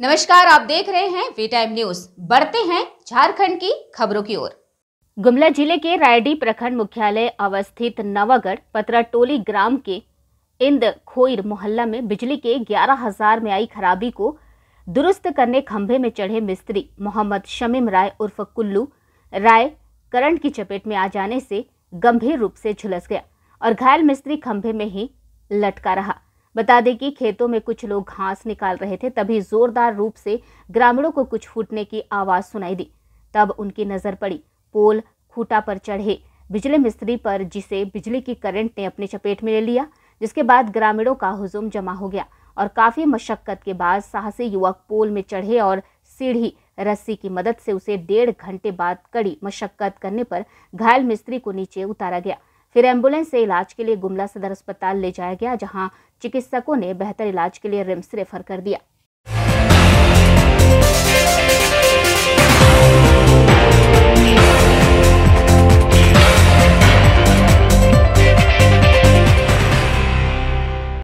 नमस्कार आप देख रहे हैं वी टाइम न्यूज बढ़ते हैं झारखंड की खबरों की ओर गुमला जिले के रायडी प्रखंड मुख्यालय अवस्थित नवागढ़ पतरा टोली ग्राम के इंद खोईर मोहल्ला में बिजली के ग्यारह हजार में आई खराबी को दुरुस्त करने खंभे में चढ़े मिस्त्री मोहम्मद शमीम राय उर्फ कुल्लू राय करंट की चपेट में आ जाने से गंभीर रूप से झुलस गया और घायल मिस्त्री खंभे में ही लटका रहा बता दें कि खेतों में कुछ लोग घास निकाल रहे थे तभी जोरदार रूप से ग्रामीणों को कुछ फूटने की आवाज़ सुनाई दी तब उनकी नज़र पड़ी पोल खूटा पर चढ़े बिजली मिस्त्री पर जिसे बिजली की करंट ने अपनी चपेट में ले लिया जिसके बाद ग्रामीणों का हुजूम जमा हो गया और काफ़ी मशक्क़त के बाद साहसी युवक पोल में चढ़े और सीढ़ी रस्सी की मदद से उसे डेढ़ घंटे बाद कड़ी मशक्क़त करने पर घायल मिस्त्री को नीचे उतारा गया फिर एम्बुलेंस से इलाज के लिए गुमला सदर अस्पताल ले जाया गया जहां चिकित्सकों ने बेहतर इलाज के लिए रिम्स रेफर कर दिया